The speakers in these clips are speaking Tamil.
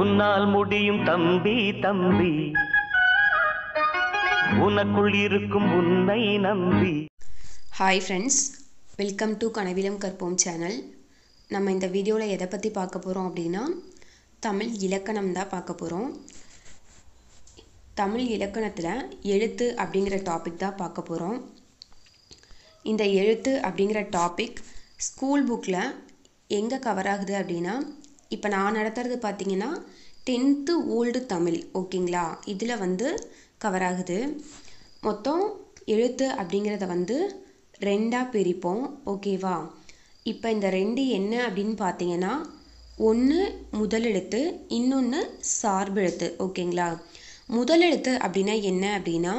உன்னால் முடியும் தம்பி தம்பி உனக்குள் இருக்கும் உன்னை நம்பி ஹாய் ஃப்ரெண்ட்ஸ் வெல்கம் டு கனவிலம் கற்போம் சேனல் நம்ம இந்த வீடியோவில் எதை பற்றி பார்க்க போகிறோம் அப்படின்னா தமிழ் இலக்கணம் தான் பார்க்க போகிறோம் தமிழ் இலக்கணத்தில் எழுத்து அப்படிங்கிற டாபிக் தான் பார்க்க போகிறோம் இந்த எழுத்து அப்படிங்கிற டாபிக் ஸ்கூல் புக்கில் எங்கே கவர் ஆகுது அப்படின்னா இப்போ நான் நடத்துகிறது பார்த்தீங்கன்னா டென்த்து ஓல்டு தமிழ் ஓகேங்களா இதில் வந்து கவர் ஆகுது மொத்தம் எழுத்து அப்படிங்கிறத வந்து ரெண்டாக பிரிப்போம் ஓகேவா இப்போ இந்த ரெண்டு என்ன அப்படின்னு பார்த்தீங்கன்னா ஒன்று முதலெழுத்து இன்னொன்று சார்பெழுத்து ஓகேங்களா முதலெழுத்து அப்படின்னா என்ன அப்படின்னா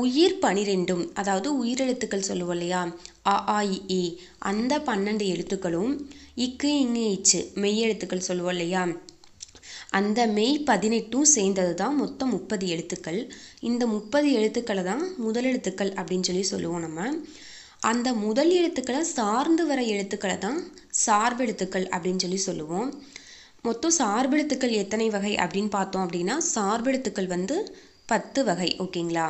உயிர் பனிரெண்டும் அதாவது உயிரெழுத்துக்கள் சொல்லுவோம் இல்லையா அ ஆ இ அந்த பன்னெண்டு எழுத்துக்களும் இக்கு இங்கு இச்சு மெய் எழுத்துக்கள் சொல்லுவோம் இல்லையா அந்த மெய் பதினெட்டும் சேர்ந்தது தான் மொத்தம் முப்பது எழுத்துக்கள் இந்த முப்பது எழுத்துக்களை தான் முதல் எழுத்துக்கள் அப்படின்னு சொல்லி சொல்லுவோம் நம்ம அந்த முதல் எழுத்துக்களை சார்ந்து வர எழுத்துக்களை தான் சார்பெழுத்துக்கள் அப்படின்னு சொல்லி சொல்லுவோம் மொத்தம் சார்பெழுத்துக்கள் எத்தனை வகை அப்படின்னு பார்த்தோம் அப்படின்னா சார்பெழுத்துக்கள் வந்து பத்து வகை ஓகேங்களா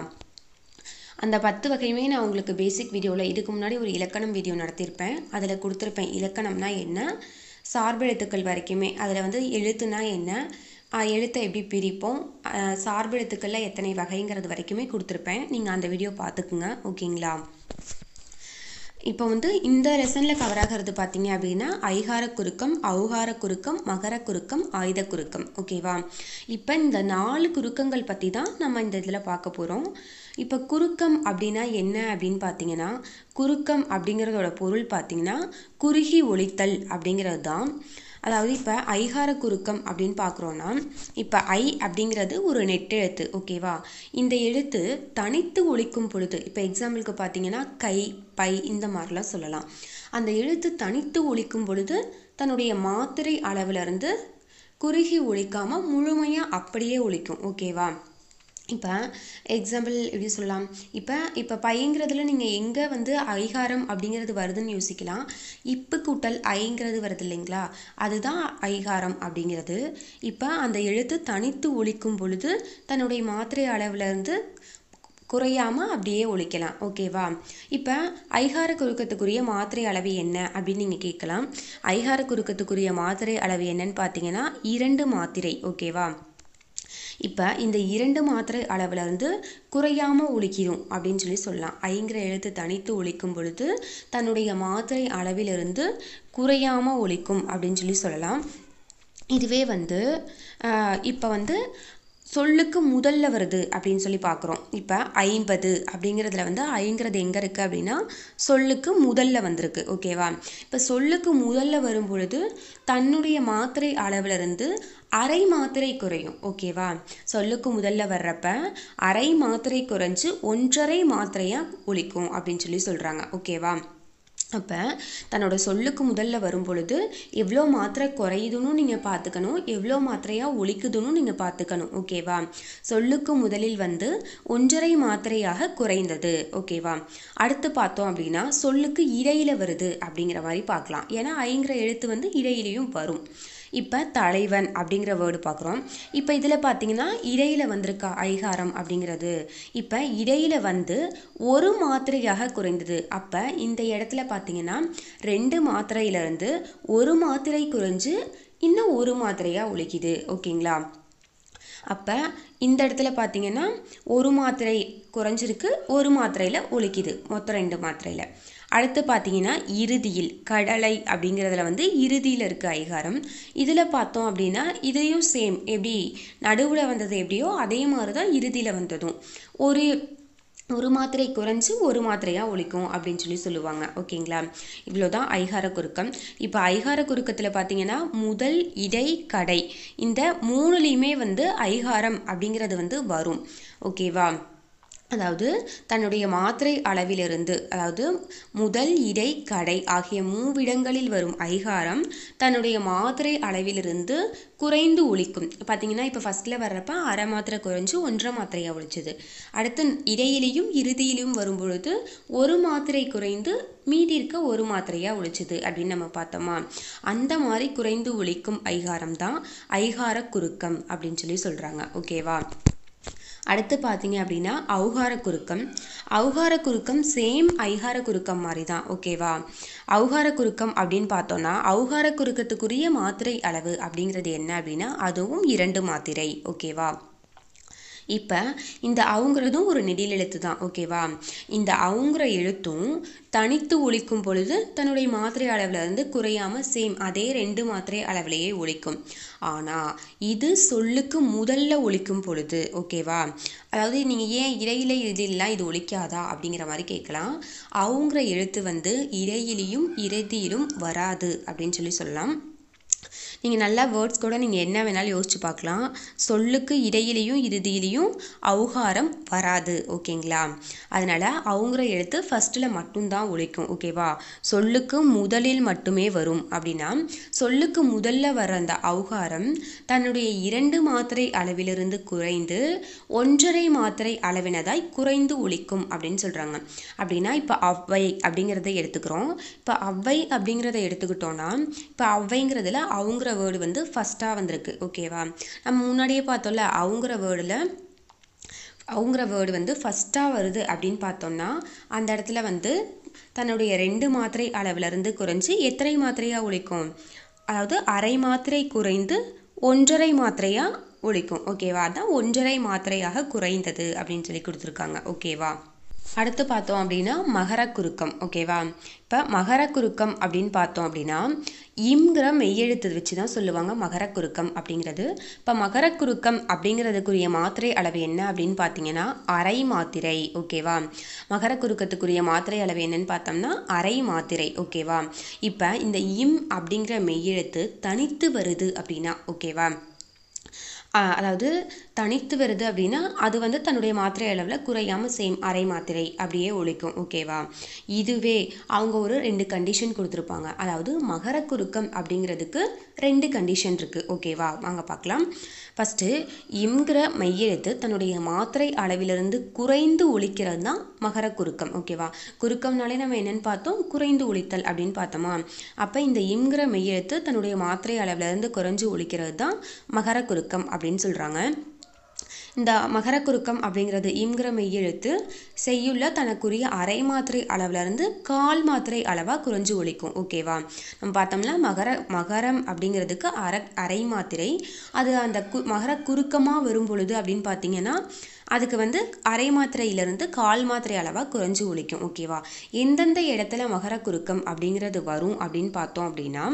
அந்த பத்து வகையுமே நான் உங்களுக்கு பேசிக் வீடியோவில் இதுக்கு முன்னாடி ஒரு இலக்கணம் வீடியோ நடத்தியிருப்பேன் அதில் கொடுத்துருப்பேன் இலக்கணம்னா என்ன சார்பெழுத்துக்கள் வரைக்குமே அதில் வந்து எழுத்துனா என்ன எழுத்தை எப்படி பிரிப்போம் சார்பெழுத்துக்களில் எத்தனை வகைங்கிறது வரைக்குமே கொடுத்துருப்பேன் நீங்கள் அந்த வீடியோ பார்த்துக்குங்க ஓகேங்களா இப்போ வந்து இந்த லெசனில் கவர் ஆகிறது பார்த்தீங்க அப்படின்னா ஐகார குறுக்கம் அவுகார குறுக்கம் மகர குறுக்கம் ஆயுத குறுக்கம் ஓகேவா இப்போ இந்த நாலு குறுக்கங்கள் பற்றி தான் நம்ம இந்த இதில் பார்க்க போகிறோம் இப்போ குறுக்கம் அப்படின்னா என்ன அப்படின்னு பார்த்தீங்கன்னா குறுக்கம் அப்படிங்கிறதோட பொருள் பார்த்தீங்கன்னா குறுகி ஒழித்தல் அப்படிங்கிறது தான் அதாவது இப்போ ஐகார குறுக்கம் அப்படின்னு பார்க்குறோன்னா இப்போ ஐ அப்படிங்கிறது ஒரு நெட்டெழுத்து ஓகேவா இந்த எழுத்து தனித்து ஒழிக்கும் பொழுது இப்போ எக்ஸாம்பிளுக்கு பார்த்தீங்கன்னா கை பை இந்த மாதிரிலாம் சொல்லலாம் அந்த எழுத்து தனித்து ஒழிக்கும் பொழுது தன்னுடைய மாத்திரை அளவிலிருந்து குறுகி ஒழிக்காமல் முழுமையாக அப்படியே ஒழிக்கும் ஓகேவா இப்போ எக்ஸாம்பிள் எப்படி சொல்லலாம் இப்போ இப்போ பைங்கிறதுல நீங்கள் எங்கே வந்து ஐகாரம் அப்படிங்கிறது வருதுன்னு யோசிக்கலாம் இப்பு கூட்டல் ஐங்கிறது வருது இல்லைங்களா அதுதான் ஐகாரம் அப்படிங்கிறது இப்போ அந்த எழுத்து தனித்து ஒழிக்கும் பொழுது தன்னுடைய மாத்திரை அளவுலேருந்து குறையாமல் அப்படியே ஒழிக்கலாம் ஓகேவா இப்போ ஐகார குறுக்கத்துக்குரிய மாத்திரை அளவு என்ன அப்படின்னு நீங்கள் கேட்கலாம் ஐகார குறுக்கத்துக்குரிய மாத்திரை அளவு என்னன்னு பார்த்தீங்கன்னா இரண்டு மாத்திரை ஓகேவா இப்போ இந்த இரண்டு மாத்திரை அளவில் வந்து குறையாமல் ஒழிக்கிறோம் அப்படின்னு சொல்லி சொல்லலாம் ஐங்கிற எழுத்து தனித்து ஒழிக்கும் பொழுது தன்னுடைய மாத்திரை அளவிலிருந்து குறையாமல் ஒழிக்கும் அப்படின்னு சொல்லி சொல்லலாம் இதுவே வந்து இப்போ வந்து சொல்லுக்கு முதல்ல வருது அப்படின்னு சொல்லி பார்க்குறோம் இப்போ ஐம்பது அப்படிங்கிறதுல வந்து ஐங்கிறது எங்கே இருக்குது அப்படின்னா சொல்லுக்கு முதல்ல வந்திருக்கு ஓகேவா இப்போ சொல்லுக்கு முதல்ல வரும் பொழுது தன்னுடைய மாத்திரை அளவிலிருந்து அரை மாத்திரை குறையும் ஓகேவா சொல்லுக்கு முதல்ல வர்றப்ப அரை மாத்திரை குறைஞ்சு ஒன்றரை மாத்திரையாக ஒழிக்கும் அப்படின்னு சொல்லி சொல்கிறாங்க ஓகேவா அப்போ தன்னோட சொல்லுக்கு முதல்ல வரும் பொழுது எவ்வளோ மாத்திரை குறையுதுன்னு நீங்கள் பார்த்துக்கணும் எவ்வளோ மாத்திரையாக ஒழிக்குதுன்னு நீங்கள் பார்த்துக்கணும் ஓகேவா சொல்லுக்கு முதலில் வந்து ஒன்றரை மாத்திரையாக குறைந்தது ஓகேவா அடுத்து பார்த்தோம் அப்படின்னா சொல்லுக்கு இடையில வருது அப்படிங்கிற மாதிரி பார்க்கலாம் ஏன்னா ஐங்கிற எழுத்து வந்து இடையிலையும் வரும் இப்போ தலைவன் அப்படிங்கிற வேர்டு பார்க்குறோம் இப்போ இதில் பார்த்தீங்கன்னா இடையில் வந்திருக்கா ஐகாரம் அப்படிங்கிறது இப்போ இடையில் வந்து ஒரு மாத்திரையாக குறைந்தது அப்போ இந்த இடத்துல பார்த்தீங்கன்னா ரெண்டு மாத்திரையிலேருந்து ஒரு மாத்திரை குறைஞ்சு இன்னும் ஒரு மாத்திரையாக ஒழிக்குது ஓகேங்களா அப்போ இந்த இடத்துல பார்த்தீங்கன்னா ஒரு மாத்திரை குறைஞ்சிருக்கு ஒரு மாத்திரையில் ஒழிக்குது மொத்தம் ரெண்டு மாத்திரையில் அடுத்து பார்த்தீங்கன்னா இறுதியில் கடலை அப்படிங்கிறதுல வந்து இறுதியில் இருக்குது ஐகாரம் இதில் பார்த்தோம் அப்படின்னா இதையும் சேம் எப்படி நடுவில் வந்தது எப்படியோ அதே மாதிரி தான் இறுதியில் வந்ததும் ஒரு ஒரு மாத்திரை குறைஞ்சி ஒரு மாத்திரையாக ஒழிக்கும் அப்படின்னு சொல்லி சொல்லுவாங்க ஓகேங்களா இவ்வளோ தான் ஐகார குறுக்கம் இப்போ ஐகார குறுக்கத்தில் பார்த்தீங்கன்னா முதல் இடை கடை இந்த மூணுலேயுமே வந்து ஐகாரம் அப்படிங்கிறது வந்து வரும் ஓகேவா அதாவது தன்னுடைய மாத்திரை அளவிலிருந்து அதாவது முதல் இடை கடை ஆகிய மூவிடங்களில் வரும் ஐகாரம் தன்னுடைய மாத்திரை அளவிலிருந்து குறைந்து ஒழிக்கும் பார்த்தீங்கன்னா இப்போ ஃபஸ்ட்டில் வர்றப்ப அரை மாத்திரை குறைஞ்சு ஒன்றரை மாத்திரையாக ஒழிச்சுது அடுத்து இடையிலையும் இறுதியிலையும் வரும் பொழுது ஒரு மாத்திரை குறைந்து மீதி இருக்க ஒரு மாத்திரையாக ஒழிச்சுது அப்படின்னு நம்ம பார்த்தோமா அந்த மாதிரி குறைந்து ஒழிக்கும் ஐகாரம் தான் ஐகார குறுக்கம் அப்படின்னு சொல்லி சொல்கிறாங்க ஓகேவா அடுத்து பார்த்தீங்க அப்படின்னா அவுகார குறுக்கம் அவுகார குறுக்கம் சேம் ஐகார குறுக்கம் மாதிரி தான் ஓகேவா அவுகார குறுக்கம் அப்படின்னு பார்த்தோன்னா அவுகார குறுக்கத்துக்குரிய மாத்திரை அளவு அப்படிங்கிறது என்ன அப்படின்னா அதுவும் இரண்டு மாத்திரை ஓகேவா இப்போ இந்த அவங்கிறதும் ஒரு நெடில் எழுத்து தான் ஓகேவா இந்த அவங்கிற எழுத்தும் தனித்து ஒழிக்கும் பொழுது தன்னுடைய மாத்திரை அளவில் இருந்து குறையாமல் சேம் அதே ரெண்டு மாத்திரை அளவிலேயே ஒழிக்கும் ஆனால் இது சொல்லுக்கு முதல்ல ஒழிக்கும் பொழுது ஓகேவா அதாவது நீங்கள் ஏன் இடையில இறுதியிலாம் இது ஒழிக்காதா அப்படிங்கிற மாதிரி கேட்கலாம் அவங்கிற எழுத்து வந்து இடையிலையும் இறுதியிலும் வராது அப்படின்னு சொல்லி சொல்லலாம் நீங்கள் நல்லா வேர்ட்ஸ் கூட நீங்கள் என்ன வேணாலும் யோசித்து பார்க்கலாம் சொல்லுக்கு இடையிலேயும் இறுதியிலேயும் அவகாரம் வராது ஓகேங்களா அதனால் அவங்கிற எழுத்து ஃபஸ்ட்டில் மட்டும்தான் ஒழிக்கும் ஓகேவா சொல்லுக்கு முதலில் மட்டுமே வரும் அப்படின்னா சொல்லுக்கு முதல்ல வர அந்த அவகாரம் தன்னுடைய இரண்டு மாத்திரை அளவிலிருந்து குறைந்து ஒன்றரை மாத்திரை அளவினதாய் குறைந்து ஒழிக்கும் அப்படின்னு சொல்கிறாங்க அப்படின்னா இப்போ அவ்வை அப்படிங்கிறத எடுத்துக்கிறோம் இப்போ அவ்வை அப்படிங்கிறத எடுத்துக்கிட்டோன்னா இப்போ அவ்வைங்கிறதுல அவங்கிற வேர்டு வந்து ஃபஸ்ட்டாக வந்திருக்கு ஓகேவா நம்ம முன்னாடியே பார்த்தோம்ல அவங்கிற வேர்டில் அவங்கிற வேர்டு வந்து ஃபஸ்ட்டாக வருது அப்படின்னு பார்த்தோம்னா அந்த இடத்துல வந்து தன்னுடைய ரெண்டு மாத்திரை அளவிலிருந்து குறைஞ்சி எத்தனை மாத்திரையாக ஒழிக்கும் அதாவது அரை மாத்திரை குறைந்து ஒன்றரை மாத்திரையாக ஒழிக்கும் ஓகேவா அதுதான் ஒன்றரை மாத்திரையாக குறைந்தது அப்படின்னு சொல்லி கொடுத்துருக்காங்க ஓகேவா அடுத்து பார்த்தோம் அப்படின்னா மகர குறுக்கம் ஓகேவா இப்போ மகர குறுக்கம் அப்படின்னு பார்த்தோம் அப்படின்னா இம்கிற மெய்யெழுத்து வச்சு தான் சொல்லுவாங்க மகர குறுக்கம் அப்படிங்கிறது இப்போ மகர குறுக்கம் அப்படிங்கிறதுக்குரிய மாத்திரை அளவு என்ன அப்படின்னு பார்த்தீங்கன்னா அரை மாத்திரை ஓகேவா மகர குறுக்கத்துக்குரிய மாத்திரை அளவு என்னன்னு பார்த்தோம்னா அரை மாத்திரை ஓகேவா இப்போ இந்த இம் அப்படிங்கிற மெய்யெழுத்து தனித்து வருது அப்படின்னா ஓகேவா அதாவது தனித்து வருது அப்படின்னா அது வந்து தன்னுடைய மாத்திரை அளவில் குறையாமல் சேம் அரை மாத்திரை அப்படியே ஒழிக்கும் ஓகேவா இதுவே அவங்க ஒரு ரெண்டு கண்டிஷன் கொடுத்துருப்பாங்க அதாவது மகர குறுக்கம் அப்படிங்கிறதுக்கு ரெண்டு கண்டிஷன் இருக்குது ஓகேவா வாங்க பார்க்கலாம் ஃபஸ்ட்டு இங்கிற மெய்யெழுத்து தன்னுடைய மாத்திரை அளவிலிருந்து குறைந்து ஒழிக்கிறது தான் மகர குறுக்கம் ஓகேவா குறுக்கம்னாலே நம்ம என்னென்னு பார்த்தோம் குறைந்து ஒழித்தல் அப்படின்னு பார்த்தோமா அப்போ இந்த இங்கிற மெய்யெழுத்து தன்னுடைய மாத்திரை அளவிலிருந்து குறைஞ்சு ஒழிக்கிறது தான் மகர குறுக்கம் அப்படின்னு சொல்கிறாங்க இந்த மகர குறுக்கம் அப்படிங்கிறது இம்கிற மெய்யெழுத்து செய்யுள்ள தனக்குரிய அரை மாத்திரை அளவுலேருந்து கால் மாத்திரை அளவாக குறைஞ்சு ஒழிக்கும் ஓகேவா நம்ம பார்த்தோம்னா மகர மகரம் அப்படிங்கிறதுக்கு அரை அரை மாத்திரை அது அந்த கு மகர குறுக்கமாக வரும் பொழுது அப்படின்னு பார்த்தீங்கன்னா அதுக்கு வந்து அரை மாத்திரையிலிருந்து கால் மாத்திரை அளவாக குறைஞ்சி ஒழிக்கும் ஓகேவா எந்தெந்த இடத்துல மகர குறுக்கம் அப்படிங்கிறது வரும் அப்படின்னு பார்த்தோம் அப்படின்னா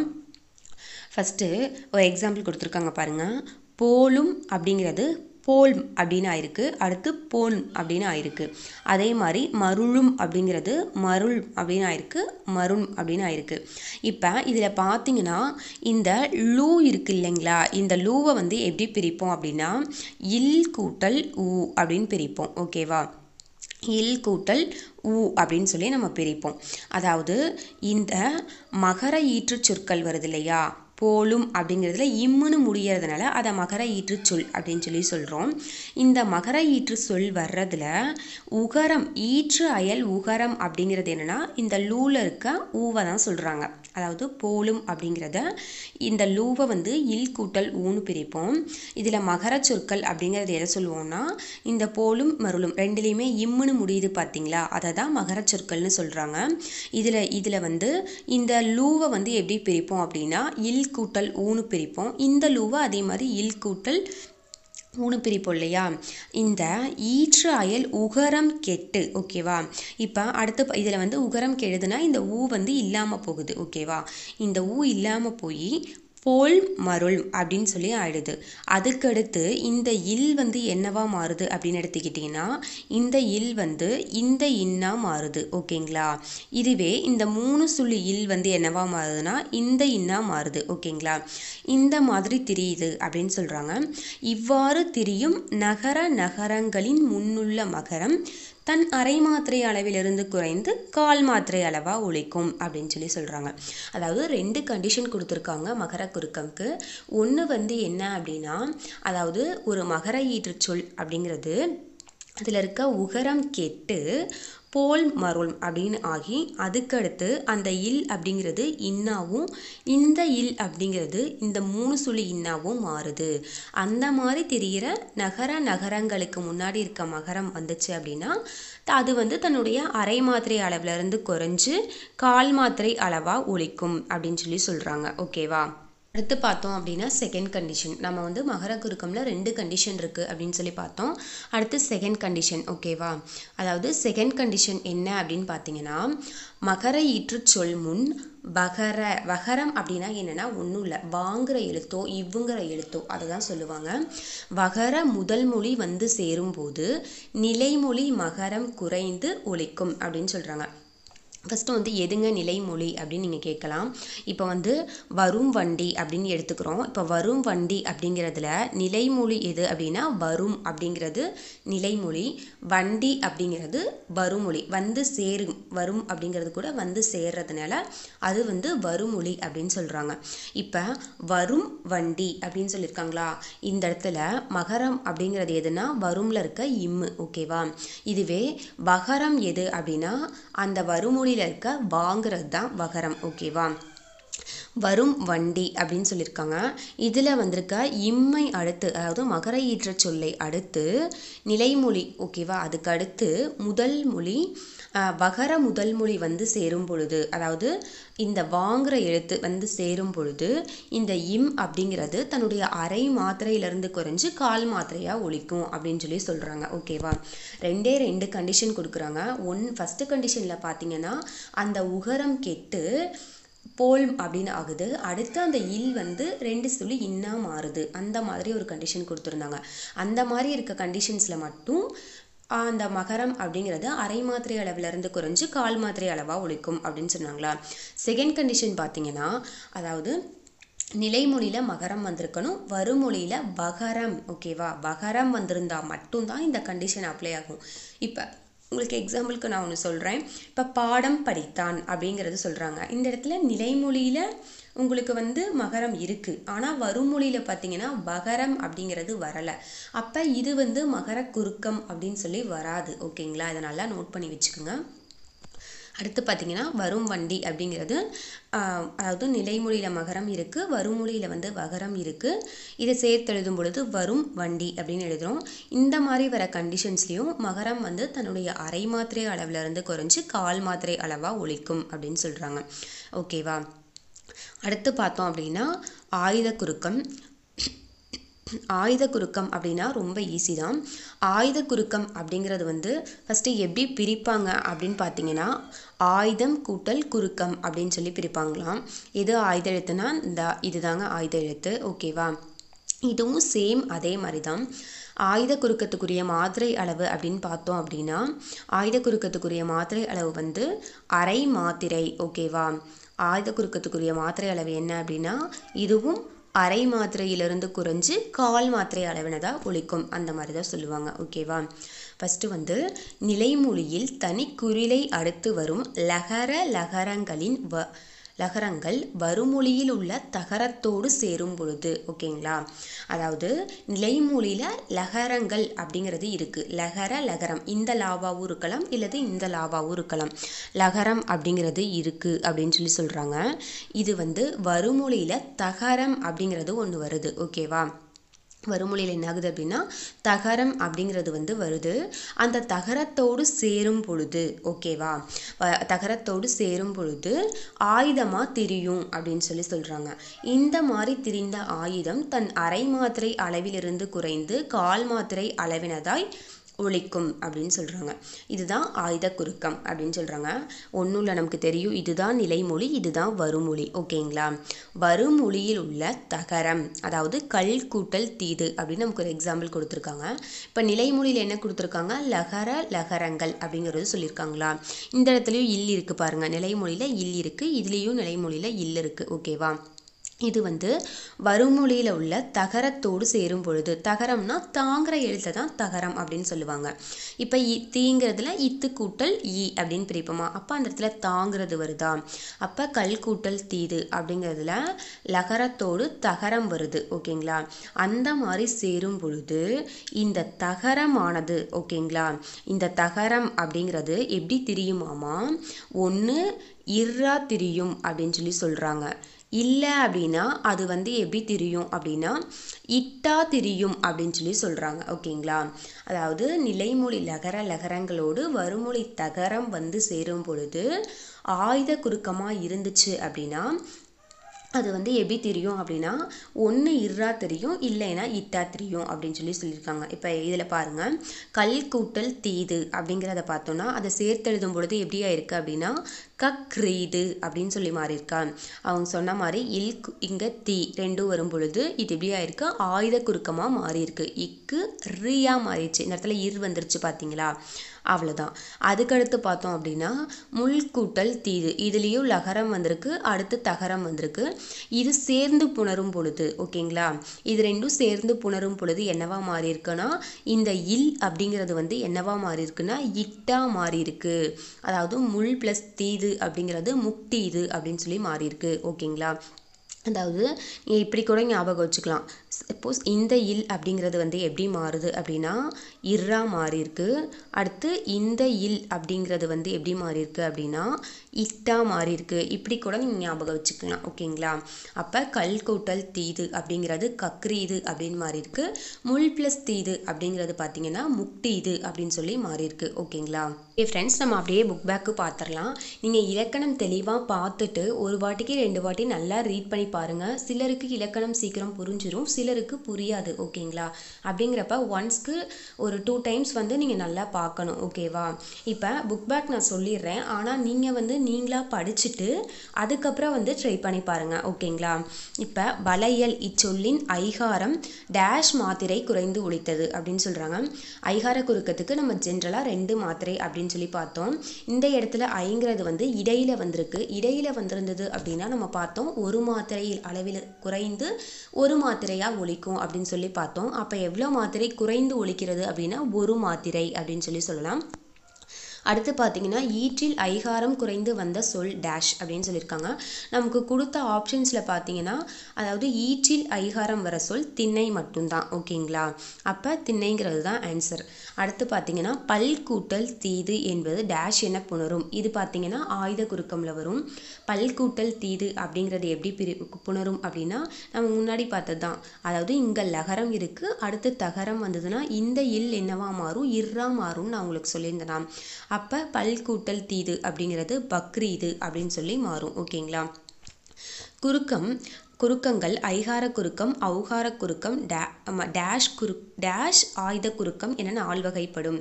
ஃபஸ்ட்டு ஒரு எக்ஸாம்பிள் கொடுத்துருக்காங்க பாருங்கள் போலும் அப்படிங்கிறது போல் அப்படின்னு ஆயிருக்கு அடுத்து போன் அப்படின்னு ஆயிருக்கு அதே மாதிரி மருளும் அப்படிங்கிறது மருள் அப்படின்னு ஆயிருக்கு மருண் அப்படின்னு ஆயிருக்கு இப்போ இதில் பார்த்தீங்கன்னா இந்த லூ இருக்கு இல்லைங்களா இந்த லூவை வந்து எப்படி பிரிப்போம் அப்படின்னா இல் கூட்டல் ஊ அப்படின்னு பிரிப்போம் ஓகேவா இல் கூட்டல் ஊ அப்படின்னு சொல்லி நம்ம பிரிப்போம் அதாவது இந்த மகர ஈற்று சொற்கள் வருது இல்லையா போலும் அப்படிங்கிறதுல இம்முன்னு முடியறதுனால அதை மகர ஈற்று சொல் அப்படின்னு சொல்லி சொல்கிறோம் இந்த மகர ஈற்று சொல் வர்றதுல உகரம் ஈற்று அயல் உகரம் அப்படிங்கிறது என்னென்னா இந்த லூவில் இருக்க ஊவை தான் சொல்கிறாங்க அதாவது போலும் அப்படிங்கிறத இந்த லூவை வந்து இல் கூட்டல் ஊன்னு பிரிப்போம் இதில் மகர சொற்கள் அப்படிங்கிறது எதை சொல்லுவோம்னா இந்த போலும் மருளும் ரெண்டுலேயுமே இம்முன்னு முடியுது பார்த்தீங்களா அதை தான் மகர சொற்கள்னு சொல்கிறாங்க இதில் இதில் வந்து இந்த லூவை வந்து எப்படி பிரிப்போம் அப்படின்னா இல் கூட்டல் ஊனு பிரிப்போம் இந்த லூவை அதே மாதிரி இல் கூட்டல் ஊனு பிரிப்போம் இல்லையா இந்த ஈற்று அயல் உகரம் கெட்டு ஓகேவா இப்போ அடுத்த இதில் வந்து உகரம் கெடுதுனா இந்த ஊ வந்து இல்லாமல் போகுது ஓகேவா இந்த ஊ இல்லாமல் போய் போல் மருள் அப்படின்னு சொல்லி ஆயிடுது அதுக்கடுத்து இந்த இல் வந்து என்னவா மாறுது அப்படின்னு எடுத்துக்கிட்டிங்கன்னா இந்த இல் வந்து இந்த இன்னா மாறுது ஓகேங்களா இதுவே இந்த மூணு சுள்ளி இல் வந்து என்னவா மாறுதுன்னா இந்த இன்னா மாறுது ஓகேங்களா இந்த மாதிரி திரியுது அப்படின்னு சொல்கிறாங்க இவ்வாறு திரியும் நகர நகரங்களின் முன்னுள்ள மகரம் தன் அரை மாத்திரை அளவிலிருந்து குறைந்து கால் மாத்திரை அளவாக உழைக்கும் அப்படின்னு சொல்லி சொல்கிறாங்க அதாவது ரெண்டு கண்டிஷன் கொடுத்துருக்காங்க மகர குறுக்கம்க்கு ஒன்று வந்து என்ன அப்படின்னா அதாவது ஒரு மகர ஈற்றுச்சொல் அப்படிங்கிறது அதில் இருக்க உகரம் கெட்டு போல் மருள் அப்படின்னு ஆகி அதுக்கடுத்து அந்த இல் அப்படிங்கிறது இன்னாவும் இந்த இல் அப்படிங்கிறது இந்த மூணு சுழி இன்னாவும் மாறுது அந்த மாதிரி தெரிகிற நகர நகரங்களுக்கு முன்னாடி இருக்க மகரம் வந்துச்சு அப்படின்னா அது வந்து தன்னுடைய அரை மாத்திரை அளவுலேருந்து குறைஞ்சு கால் மாத்திரை அளவாக ஒழிக்கும் அப்படின்னு சொல்லி சொல்கிறாங்க ஓகேவா அடுத்து பார்த்தோம் அப்படின்னா செகண்ட் கண்டிஷன் நம்ம வந்து மகர குறுக்கம்ல ரெண்டு கண்டிஷன் இருக்குது அப்படின்னு சொல்லி பார்த்தோம் அடுத்து செகண்ட் கண்டிஷன் ஓகேவா அதாவது செகண்ட் கண்டிஷன் என்ன அப்படின்னு பார்த்தீங்கன்னா மகர ஈற்று சொல் முன் வகர வகரம் அப்படின்னா என்னென்னா ஒன்றும் இல்லை வாங்குகிற எழுத்தோ இவ்வுங்கிற எழுத்தோ அதை தான் சொல்லுவாங்க வகர முதல் மொழி வந்து சேரும்போது நிலைமொழி மகரம் குறைந்து ஒழிக்கும் அப்படின்னு சொல்கிறாங்க ஃபஸ்ட்டு வந்து எதுங்க நிலைமொழி அப்படின்னு நீங்கள் கேட்கலாம் இப்போ வந்து வரும் வண்டி அப்படின்னு எடுத்துக்கிறோம் இப்போ வரும் வண்டி அப்படிங்கிறதுல நிலைமொழி எது அப்படின்னா வரும் அப்படிங்கிறது நிலைமொழி வண்டி அப்படிங்கிறது வருமொழி வந்து சேரும் வரும் அப்படிங்கிறது கூட வந்து சேர்றதுனால அது வந்து வருமொழி அப்படின்னு சொல்கிறாங்க இப்போ வரும் வண்டி அப்படின்னு சொல்லியிருக்காங்களா இந்த இடத்துல மகரம் அப்படிங்கிறது எதுனா வரும்ல இருக்க இம்மு ஓகேவா இதுவே வகரம் எது அப்படின்னா அந்த வருமொழி கோயிலில் இருக்க வாங்குறது தான் வகரம் ஓகேவா வரும் வண்டி அப்படின்னு சொல்லியிருக்காங்க இதில் வந்திருக்க இம்மை அடுத்து அதாவது மகர ஈற்ற சொல்லை அடுத்து நிலைமொழி ஓகேவா அதுக்கு அடுத்து முதல் மொழி வகர முதல் மொழி வந்து சேரும் பொழுது அதாவது இந்த வாங்குற எழுத்து வந்து சேரும் பொழுது இந்த இம் அப்படிங்கிறது தன்னுடைய அரை மாத்திரையிலேருந்து குறைஞ்சு கால் மாத்திரையாக ஒழிக்கும் அப்படின்னு சொல்லி சொல்கிறாங்க ஓகேவா ரெண்டே ரெண்டு கண்டிஷன் கொடுக்குறாங்க ஒன் ஃபஸ்ட்டு கண்டிஷனில் பார்த்தீங்கன்னா அந்த உகரம் கெட்டு போல் அப்படின்னு ஆகுது அடுத்து அந்த இல் வந்து ரெண்டு சொல்லி இன்னா மாறுது அந்த மாதிரி ஒரு கண்டிஷன் கொடுத்துருந்தாங்க அந்த மாதிரி இருக்க கண்டிஷன்ஸில் மட்டும் அந்த மகரம் அப்படிங்கிறது அரை மாத்திரை அளவிலிருந்து குறைஞ்சு கால் மாத்திரை அளவாக ஒழிக்கும் அப்படின்னு சொன்னாங்களா செகண்ட் கண்டிஷன் பார்த்தீங்கன்னா அதாவது நிலைமொழியில் மகரம் வந்திருக்கணும் வருமொழியில் பகரம் ஓகேவா பகரம் வந்திருந்தால் மட்டும்தான் இந்த கண்டிஷன் அப்ளை ஆகும் இப்போ உங்களுக்கு எக்ஸாம்பிளுக்கு நான் ஒன்று சொல்கிறேன் இப்போ பாடம் படித்தான் அப்படிங்கிறது சொல்கிறாங்க இந்த இடத்துல நிலைமொழியில் உங்களுக்கு வந்து மகரம் இருக்குது ஆனால் வருமொழியில் பார்த்தீங்கன்னா மகரம் அப்படிங்கிறது வரலை அப்போ இது வந்து மகர குறுக்கம் அப்படின்னு சொல்லி வராது ஓகேங்களா இதை நல்லா நோட் பண்ணி வச்சுக்கோங்க அடுத்து பார்த்திங்கன்னா வரும் வண்டி அப்படிங்கிறது அதாவது நிலைமொழியில் மகரம் இருக்குது வருமொழியில் வந்து வகரம் இருக்குது இதை சேர்த்து எழுதும் பொழுது வரும் வண்டி அப்படின்னு எழுதுகிறோம் இந்த மாதிரி வர கண்டிஷன்ஸ்லேயும் மகரம் வந்து தன்னுடைய அரை மாத்திரை அளவிலிருந்து குறைஞ்சி கால் மாத்திரை அளவாக ஒழிக்கும் அப்படின்னு சொல்கிறாங்க ஓகேவா அடுத்து பார்த்தோம் அப்படின்னா ஆயுத குறுக்கம் ஆயுத குறுக்கம் அப்படின்னா ரொம்ப ஈஸி தான் ஆயுத குறுக்கம் அப்படிங்கிறது வந்து ஃபஸ்ட்டு எப்படி பிரிப்பாங்க அப்படின்னு பார்த்தீங்கன்னா ஆயுதம் கூட்டல் குறுக்கம் அப்படின்னு சொல்லி பிரிப்பாங்களாம் எது ஆயுத எழுத்துனா இந்த இதுதாங்க ஆயுத எழுத்து ஓகேவா இதுவும் சேம் அதே மாதிரி தான் ஆயுத குறுக்கத்துக்குரிய மாத்திரை அளவு அப்படின்னு பார்த்தோம் அப்படின்னா ஆயுத குறுக்கத்துக்குரிய மாத்திரை அளவு வந்து அரை மாத்திரை ஓகேவா ஆயுத குறுக்கத்துக்குரிய மாத்திரை அளவு என்ன அப்படின்னா இதுவும் அரை மாத்திரையிலிருந்து குறைஞ்சு கால் மாத்திரை அளவினதாக ஒழிக்கும் அந்த மாதிரி தான் சொல்லுவாங்க ஓகேவா ஃபஸ்ட்டு வந்து நிலைமொழியில் குரிலை அடுத்து வரும் லகர லகரங்களின் வ லகரங்கள் வருமொழியில் உள்ள தகரத்தோடு சேரும் பொழுது ஓகேங்களா அதாவது நிலைமொழியில் லகரங்கள் அப்படிங்கிறது இருக்குது லகர லகரம் இந்த லாவாவும் இருக்கலாம் இல்லது இந்த லாவாவும் இருக்கலாம் லகரம் அப்படிங்கிறது இருக்குது அப்படின்னு சொல்லி சொல்கிறாங்க இது வந்து வருமொழியில் தகரம் அப்படிங்கிறது ஒன்று வருது ஓகேவா வருமொழியில் என்ன ஆகுது அப்படின்னா தகரம் அப்படிங்கிறது வந்து வருது அந்த தகரத்தோடு சேரும் பொழுது ஓகேவா தகரத்தோடு சேரும் பொழுது ஆயுதமாக திரியும் அப்படின்னு சொல்லி சொல்கிறாங்க இந்த மாதிரி திரிந்த ஆயுதம் தன் அரை மாத்திரை அளவிலிருந்து குறைந்து கால் மாத்திரை அளவினதாய் ஒழிக்கும் அப்படின்னு சொல்கிறாங்க இதுதான் ஆயுத குறுக்கம் அப்படின்னு சொல்கிறாங்க ஒன்றும் இல்லை நமக்கு தெரியும் இதுதான் நிலைமொழி இதுதான் வருமொழி ஓகேங்களா வருமொழியில் உள்ள தகரம் அதாவது கல் கூட்டல் தீது அப்படின்னு நமக்கு ஒரு எக்ஸாம்பிள் கொடுத்துருக்காங்க இப்போ நிலைமொழியில் என்ன கொடுத்துருக்காங்க லகர லகரங்கள் அப்படிங்கிறது சொல்லியிருக்காங்களா இந்த இடத்துலையும் இல் இருக்குது பாருங்கள் நிலைமொழியில் இல் இருக்குது இதுலேயும் நிலைமொழியில் இல் இருக்குது ஓகேவா இது வந்து வருமொழியில் உள்ள தகரத்தோடு சேரும் பொழுது தகரம்னா தாங்கிற எழுத்தை தான் தகரம் அப்படின்னு சொல்லுவாங்க இப்போ இ தீங்கிறதுல இத்து கூட்டல் இ அப்படின்னு பிரிப்போமா அப்போ அந்த இடத்துல தாங்கிறது வருதா அப்போ கல் கூட்டல் தீது அப்படிங்கிறதுல லகரத்தோடு தகரம் வருது ஓகேங்களா அந்த மாதிரி சேரும் பொழுது இந்த தகரமானது ஓகேங்களா இந்த தகரம் அப்படிங்கிறது எப்படி திரியுமாமா ஒன்று இர்ரா திரியும் அப்படின்னு சொல்லி சொல்கிறாங்க இல்லை அப்படின்னா அது வந்து எப்படி தெரியும் அப்படின்னா இட்டா திரியும் அப்படின்னு சொல்லி சொல்கிறாங்க ஓகேங்களா அதாவது நிலைமொழி லகர லகரங்களோடு வறுமொழி தகரம் வந்து சேரும் பொழுது ஆயுத குறுக்கமாக இருந்துச்சு அப்படின்னா அது வந்து எப்படி தெரியும் அப்படின்னா ஒன்று இர்ரா தெரியும் இல்லைன்னா இட்டா தெரியும் அப்படின்னு சொல்லி சொல்லியிருக்காங்க இப்போ இதில் பாருங்கள் கல் கூட்டல் தீது அப்படிங்கிறத பார்த்தோன்னா அதை சேர்த்து எழுதும் பொழுது எப்படியா இருக்குது அப்படின்னா கக்ரீடு அப்படின்னு சொல்லி மாறியிருக்கான் அவங்க சொன்ன மாதிரி இல் இங்கே தி ரெண்டும் வரும் பொழுது இது எப்படி ஆயிருக்கு ஆயுத குறுக்கமாக மாறியிருக்கு இக்கு ரியா மாறிடுச்சு இந்த இடத்துல இர் வந்துருச்சு பார்த்தீங்களா அவ்வளோதான் அதுக்கடுத்து பார்த்தோம் அப்படின்னா முள்கூட்டல் தீது இதுலேயும் லகரம் வந்திருக்கு அடுத்து தகரம் வந்திருக்கு இது சேர்ந்து புணரும் பொழுது ஓகேங்களா இது ரெண்டும் சேர்ந்து புணரும் பொழுது என்னவா மாறி இருக்குன்னா இந்த இல் அப்படிங்கிறது வந்து என்னவா மாறி இருக்குன்னா இட்டா மாறி இருக்கு அதாவது முள் ப்ளஸ் தீது அப்படிங்கிறது முக்தி இது அப்படின்னு சொல்லி மாறியிருக்கு ஓகேங்களா அதாவது நீங்கள் இப்படி கூட ஞாபகம் வச்சுக்கலாம் சப்போஸ் இந்த இல் அப்படிங்கிறது வந்து எப்படி மாறுது அப்படின்னா இர்ரா மாறியிருக்கு அடுத்து இந்த இல் அப்படிங்கிறது வந்து எப்படி மாறியிருக்கு அப்படின்னா இட்டா மாறியிருக்கு இப்படி கூட நீங்கள் ஞாபகம் வச்சுக்கலாம் ஓகேங்களா அப்போ கல் கூட்டல் தீது அப்படிங்கிறது கக்ரீது அப்படின்னு மாறியிருக்கு முள் ப்ளஸ் தீது அப்படிங்கிறது பார்த்தீங்கன்னா இது அப்படின்னு சொல்லி மாறியிருக்கு ஓகேங்களா ஏ ஃப்ரெண்ட்ஸ் நம்ம அப்படியே புக் பேக்கு பார்த்துடலாம் நீங்கள் இலக்கணம் தெளிவாக பார்த்துட்டு ஒரு வாட்டிக்கு ரெண்டு வாட்டி நல்லா ரீட் பண்ணி பாருங்கள் சிலருக்கு இலக்கணம் சீக்கிரம் புரிஞ்சிடும் சில சிலருக்கு புரியாது ஓகேங்களா அப்படிங்கிறப்ப ஒன்ஸ்க்கு ஒரு டூ டைம்ஸ் வந்து நீங்கள் நல்லா பார்க்கணும் ஓகேவா இப்போ புக் பேக் நான் சொல்லிடுறேன் ஆனால் நீங்கள் வந்து நீங்களாக படிச்சுட்டு அதுக்கப்புறம் வந்து ட்ரை பண்ணி பாருங்கள் ஓகேங்களா இப்போ வளையல் இச்சொல்லின் ஐகாரம் டேஷ் மாத்திரை குறைந்து ஒழித்தது அப்படின்னு சொல்கிறாங்க ஐகார குறுக்கத்துக்கு நம்ம ஜென்ரலாக ரெண்டு மாத்திரை அப்படின்னு சொல்லி பார்த்தோம் இந்த இடத்துல ஐங்கிறது வந்து இடையில வந்திருக்கு இடையில வந்திருந்தது அப்படின்னா நம்ம பார்த்தோம் ஒரு மாத்திரையில் அளவில் குறைந்து ஒரு மாத்திரையாக ஒழிக்கும் அப்படின்னு சொல்லி பார்த்தோம் அப்போ எவ்வளோ மாத்திரை குறைந்து ஒழிக்கிறது அப்படின்னா ஒரு மாத்திரை அப்படின்னு சொல்லி சொல்லலாம் அடுத்து பார்த்தீங்கன்னா ஈற்றில் ஐகாரம் குறைந்து வந்த சொல் டேஷ் அப்படின்னு சொல்லியிருக்காங்க நமக்கு கொடுத்த ஆப்ஷன்ஸில் பார்த்தீங்கன்னா அதாவது ஈற்றில் ஐகாரம் வர சொல் திண்ணை மட்டும்தான் ஓகேங்களா அப்போ திண்ணைங்கிறது தான் ஆன்சர் அடுத்து பார்த்தீங்கன்னா பல் கூட்டல் தீது என்பது டேஷ் என்ன புணரும் இது பார்த்தீங்கன்னா ஆயுத குறுக்கமில் வரும் பல் கூட்டல் தீது அப்படிங்கிறது எப்படி பிரி புணரும் அப்படின்னா நம்ம முன்னாடி பார்த்தது தான் அதாவது இங்கே லகரம் இருக்குது அடுத்து தகரம் வந்ததுன்னா இந்த இல் என்னவா மாறும் இர்ரா மாறும்னு நான் உங்களுக்கு சொல்லியிருந்தேன் அப்போ பல் கூட்டல் தீது அப்படிங்கிறது பக்ரீது அப்படின்னு சொல்லி மாறும் ஓகேங்களா குறுக்கம் குறுக்கங்கள் ஐகார குறுக்கம் ஔகார குறுக்கம் டே டேஷ் குறு டேஷ் ஆயுத குறுக்கம் என நாலு வகைப்படும்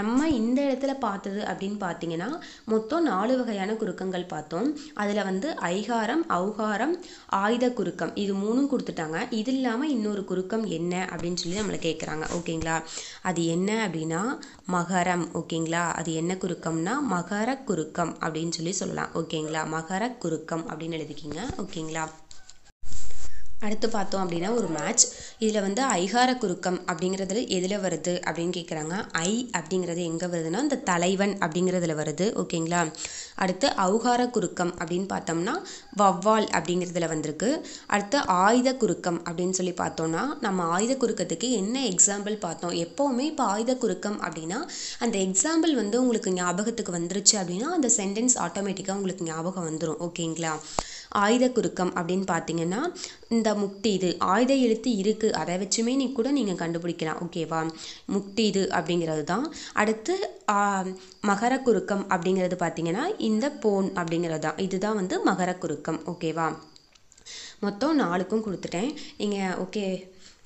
நம்ம இந்த இடத்துல பார்த்தது அப்படின்னு பார்த்தீங்கன்னா மொத்தம் நாலு வகையான குறுக்கங்கள் பார்த்தோம் அதில் வந்து ஐகாரம் ஔகாரம் ஆயுத குறுக்கம் இது மூணும் கொடுத்துட்டாங்க இது இல்லாமல் இன்னொரு குறுக்கம் என்ன அப்படின்னு சொல்லி நம்மளை கேட்குறாங்க ஓகேங்களா அது என்ன அப்படின்னா மகரம் ஓகேங்களா அது என்ன குறுக்கம்னா மகர குறுக்கம் அப்படின்னு சொல்லி சொல்லலாம் ஓகேங்களா மகர குறுக்கம் அப்படின்னு எழுதிக்கிங்க ஓகேங்களா அடுத்து பார்த்தோம் அப்படின்னா ஒரு மேட்ச் இதில் வந்து ஐகார குறுக்கம் அப்படிங்கிறதுல எதில் வருது அப்படின்னு கேட்குறாங்க ஐ அப்படிங்கிறது எங்கே வருதுன்னா இந்த தலைவன் அப்படிங்கிறதுல வருது ஓகேங்களா அடுத்து அவுகார குறுக்கம் அப்படின்னு பார்த்தோம்னா வவ்வால் அப்படிங்கிறதுல வந்திருக்கு அடுத்து ஆயுத குறுக்கம் அப்படின்னு சொல்லி பார்த்தோம்னா நம்ம ஆயுத குறுக்கத்துக்கு என்ன எக்ஸாம்பிள் பார்த்தோம் எப்போவுமே இப்போ ஆயுத குறுக்கம் அப்படின்னா அந்த எக்ஸாம்பிள் வந்து உங்களுக்கு ஞாபகத்துக்கு வந்துருச்சு அப்படின்னா அந்த சென்டென்ஸ் ஆட்டோமேட்டிக்காக உங்களுக்கு ஞாபகம் வந்துடும் ஓகேங்களா ஆயுத குறுக்கம் அப்படின்னு பார்த்தீங்கன்னா இந்த முக்தி இது ஆயுத எழுத்து இருக்குது அதை வச்சுமே நீ கூட நீங்கள் கண்டுபிடிக்கலாம் ஓகேவா முக்தி இது அப்படிங்கிறது தான் அடுத்து மகர குறுக்கம் அப்படிங்கிறது பார்த்தீங்கன்னா இந்த போன் அப்படிங்கிறது தான் இதுதான் வந்து மகர குறுக்கம் ஓகேவா மொத்தம் நாளுக்கும் கொடுத்துட்டேன் நீங்கள் ஓகே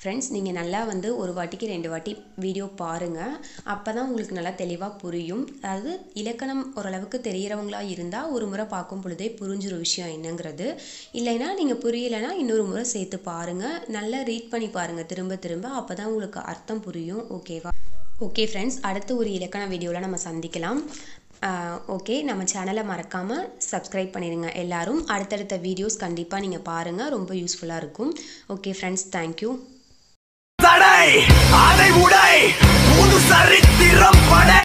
ஃப்ரெண்ட்ஸ் நீங்கள் நல்லா வந்து ஒரு வாட்டிக்கு ரெண்டு வாட்டி வீடியோ பாருங்கள் அப்போ தான் உங்களுக்கு நல்லா தெளிவாக புரியும் அதாவது இலக்கணம் ஓரளவுக்கு தெரிகிறவங்களாக இருந்தால் ஒரு முறை பார்க்கும் பொழுதே புரிஞ்சிற விஷயம் என்னங்கிறது இல்லைன்னா நீங்கள் புரியலைன்னா இன்னொரு முறை சேர்த்து பாருங்கள் நல்லா ரீட் பண்ணி பாருங்கள் திரும்ப திரும்ப அப்போ தான் உங்களுக்கு அர்த்தம் புரியும் ஓகேவா ஓகே ஃப்ரெண்ட்ஸ் அடுத்து ஒரு இலக்கண வீடியோவில் நம்ம சந்திக்கலாம் ஓகே நம்ம சேனலை மறக்காமல் சப்ஸ்கிரைப் பண்ணிடுங்க எல்லோரும் அடுத்தடுத்த வீடியோஸ் கண்டிப்பாக நீங்கள் பாருங்கள் ரொம்ப யூஸ்ஃபுல்லாக இருக்கும் ஓகே ஃப்ரெண்ட்ஸ் தேங்க்யூ அதை உடை புது சரித்திரம் படை